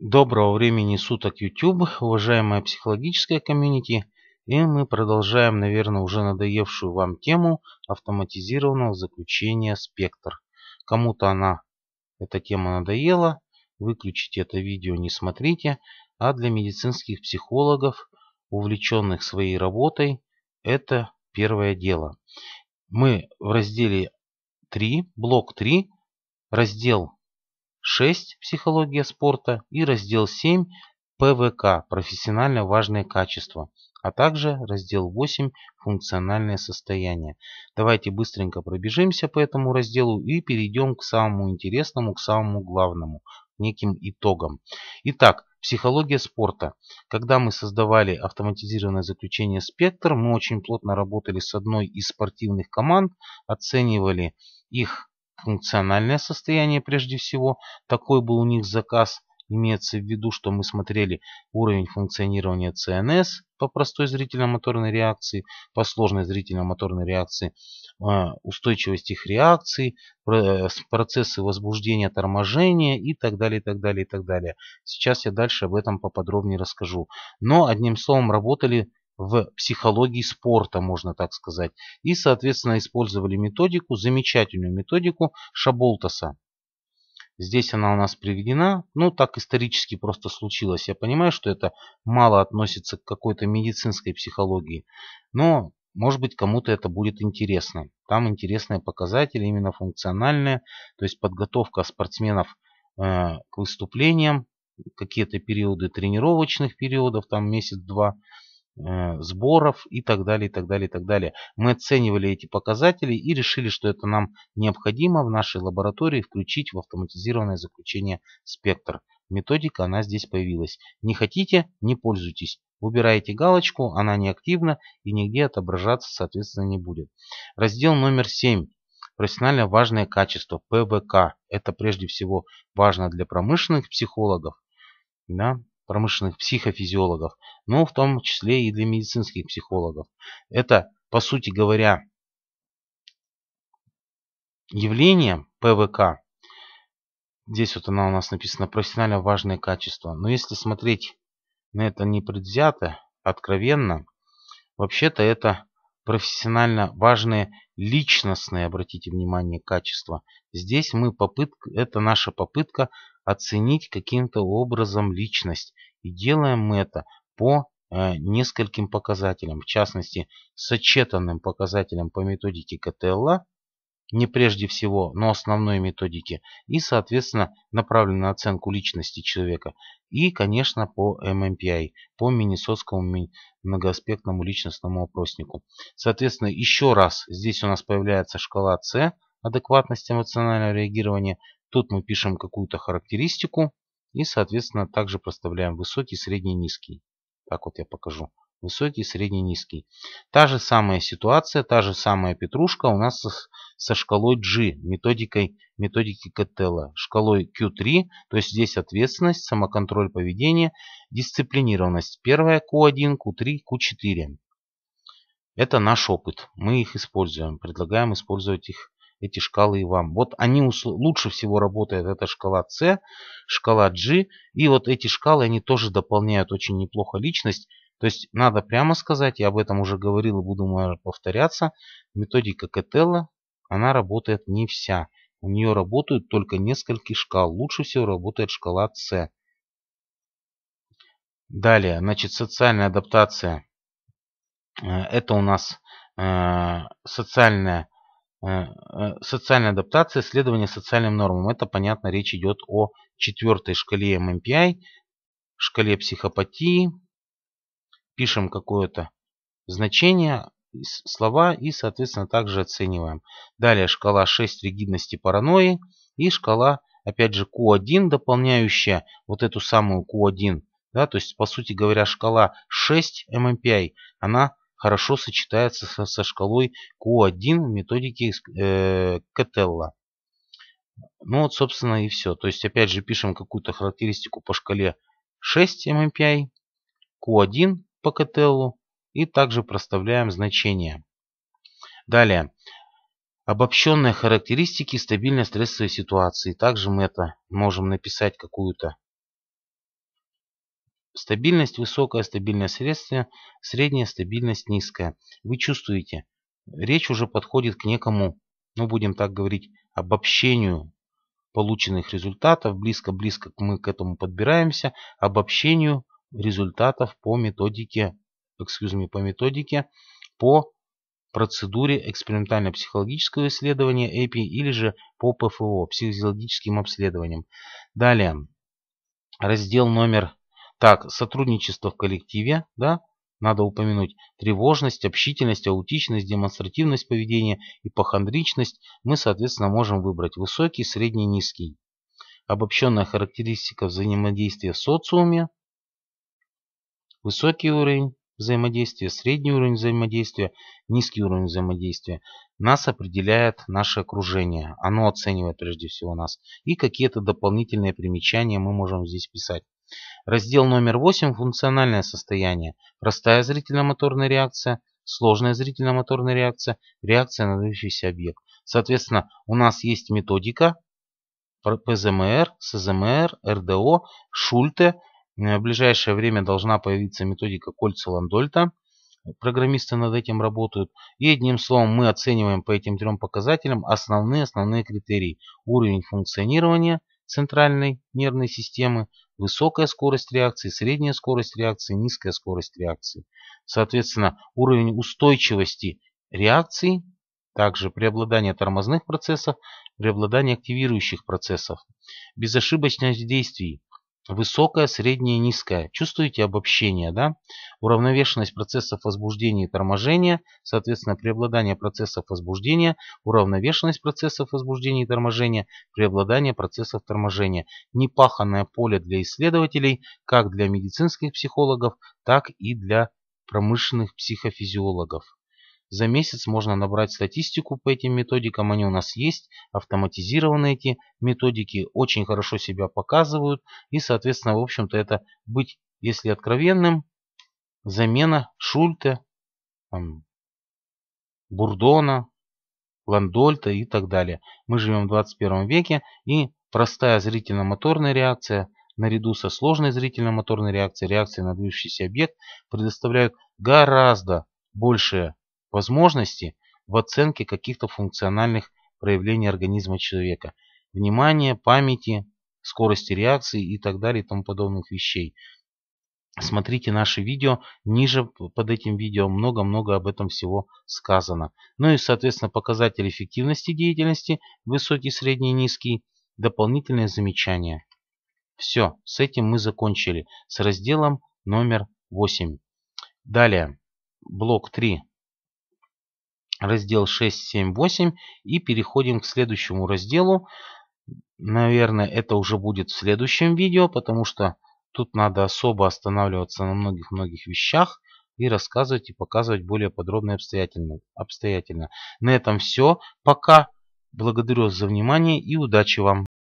Доброго времени суток, YouTube, уважаемая психологическая комьюнити. И мы продолжаем, наверное, уже надоевшую вам тему автоматизированного заключения «Спектр». Кому-то она, эта тема надоела, выключите это видео, не смотрите. А для медицинских психологов, увлеченных своей работой, это первое дело. Мы в разделе 3, блок 3, раздел 6 «Психология спорта» и раздел 7 «ПВК» – «Профессионально важные качества», а также раздел 8 «Функциональное состояние». Давайте быстренько пробежимся по этому разделу и перейдем к самому интересному, к самому главному, неким итогам. Итак, Психология спорта. Когда мы создавали автоматизированное заключение «Спектр», мы очень плотно работали с одной из спортивных команд, оценивали их функциональное состояние прежде всего. Такой был у них заказ. Имеется в виду, что мы смотрели уровень функционирования ЦНС по простой зрительно-моторной реакции, по сложной зрительно-моторной реакции, а, устойчивость их реакции э, процессы возбуждения, торможения и так далее, и так далее, и так далее. Сейчас я дальше об этом поподробнее расскажу. Но, одним словом, работали в психологии спорта, можно так сказать. И, соответственно, использовали методику, замечательную методику Шаболтаса. Здесь она у нас приведена. Ну, так исторически просто случилось. Я понимаю, что это мало относится к какой-то медицинской психологии. Но, может быть, кому-то это будет интересно. Там интересные показатели, именно функциональные. То есть подготовка спортсменов э, к выступлениям, какие-то периоды тренировочных периодов, там месяц-два, Э, сборов и так далее, и так далее, и так далее. Мы оценивали эти показатели и решили, что это нам необходимо в нашей лаборатории включить в автоматизированное заключение спектр. Методика, она здесь появилась. Не хотите, не пользуйтесь. Выбираете галочку, она неактивна и нигде отображаться, соответственно, не будет. Раздел номер 7. Профессионально важное качество, ПВК. Это прежде всего важно для промышленных психологов. Да, промышленных психофизиологов, но ну, в том числе и для медицинских психологов. Это, по сути говоря, явление ПВК, здесь вот она у нас написана, профессионально важное качество, но если смотреть на это непредвзято, откровенно, вообще-то это профессионально важные личностные, обратите внимание, качества. Здесь мы попытка, это наша попытка оценить каким-то образом личность. И делаем мы это по э, нескольким показателям, в частности, сочетанным показателям по методике КТЛА, не прежде всего, но основной методике и, соответственно, направлен на оценку личности человека, и, конечно, по ММПИ, по Миннесотскому многоаспектному личностному опроснику. Соответственно, еще раз, здесь у нас появляется шкала С, адекватность эмоционального реагирования, Тут мы пишем какую-то характеристику и, соответственно, также проставляем высокий, средний, низкий. Так вот я покажу. Высокий, средний, низкий. Та же самая ситуация, та же самая петрушка у нас со, со шкалой G, методикой методики Коттелла, Шкалой Q3, то есть здесь ответственность, самоконтроль поведения, дисциплинированность. Первая Q1, Q3, Q4. Это наш опыт. Мы их используем. Предлагаем использовать их эти шкалы и вам. Вот они лучше всего работают. Это шкала С, шкала G. И вот эти шкалы, они тоже дополняют очень неплохо личность. То есть надо прямо сказать, я об этом уже говорил и буду повторяться, методика Кателла, она работает не вся. У нее работают только несколько шкал. Лучше всего работает шкала С. Далее, значит, социальная адаптация. Э, это у нас э, социальная Э, Социальная адаптация, следование социальным нормам. Это, понятно, речь идет о четвертой шкале MMPI, шкале психопатии. Пишем какое-то значение, слова и, соответственно, также оцениваем. Далее шкала 6 ригидности паранойи и шкала, опять же, Q1, дополняющая вот эту самую Q1. Да, то есть, по сути говоря, шкала 6 MMPI, она хорошо сочетается со, со шкалой Q1 в методике э, Котелла. Ну вот, собственно, и все. То есть, опять же, пишем какую-то характеристику по шкале 6 MMPI, Q1 по Котеллу и также проставляем значение. Далее. Обобщенные характеристики стабильной стрессовой ситуации. Также мы это можем написать какую-то Стабильность высокая, стабильность средствия, средняя стабильность низкая. Вы чувствуете, речь уже подходит к некому, ну будем так говорить, обобщению полученных результатов. Близко-близко мы к этому подбираемся. Обобщению результатов по методике, excuse me, по методике, по процедуре экспериментально-психологического исследования ЭПИ или же по ПФО, психофизиологическим обследованиям. Далее, раздел номер так, сотрудничество в коллективе, да, надо упомянуть тревожность, общительность, аутичность, демонстративность поведения, ипохондричность, мы, соответственно, можем выбрать высокий, средний, низкий. Обобщенная характеристика взаимодействия в социуме, высокий уровень взаимодействия, средний уровень взаимодействия, низкий уровень взаимодействия. Нас определяет наше окружение, оно оценивает прежде всего нас. И какие-то дополнительные примечания мы можем здесь писать. Раздел номер 8 «Функциональное состояние». Простая зрительно-моторная реакция, сложная зрительно-моторная реакция, реакция на движущийся объект. Соответственно, у нас есть методика ПЗМР, СЗМР, РДО, Шульте. Э, в ближайшее время должна появиться методика Кольца-Ландольта. Программисты над этим работают. И одним словом, мы оцениваем по этим трем показателям основные основные критерии. Уровень функционирования центральной нервной системы, высокая скорость реакции, средняя скорость реакции, низкая скорость реакции. Соответственно, уровень устойчивости реакции, также преобладание тормозных процессов, преобладание активирующих процессов, безошибочность действий, высокая, средняя низкая. Чувствуете обобщение, да? Уравновешенность процессов возбуждения и торможения, соответственно, преобладание процессов возбуждения, уравновешенность процессов возбуждения и торможения, преобладание процессов торможения. Непаханное поле для исследователей, как для медицинских психологов, так и для промышленных психофизиологов. За месяц можно набрать статистику по этим методикам, они у нас есть, автоматизированные эти методики, очень хорошо себя показывают и, соответственно, в общем-то это быть, если откровенным, замена Шульта, Бурдона, Ландольта и так далее. Мы живем в 21 веке и простая зрительно-моторная реакция наряду со сложной зрительно-моторной реакцией, реакцией на движущийся объект предоставляют гораздо большее возможности в оценке каких-то функциональных проявлений организма человека, внимания, памяти, скорости реакции и так далее и тому подобных вещей. Смотрите наше видео, ниже под этим видео много-много об этом всего сказано. Ну и, соответственно, показатель эффективности деятельности, высокий, средний, низкий, дополнительные замечания. Все, с этим мы закончили, с разделом номер 8. Далее, блок 3 раздел 6, 7, 8 и переходим к следующему разделу. Наверное, это уже будет в следующем видео, потому что тут надо особо останавливаться на многих-многих вещах и рассказывать и показывать более подробно и обстоятельно. обстоятельно. На этом все. Пока. Благодарю вас за внимание и удачи вам.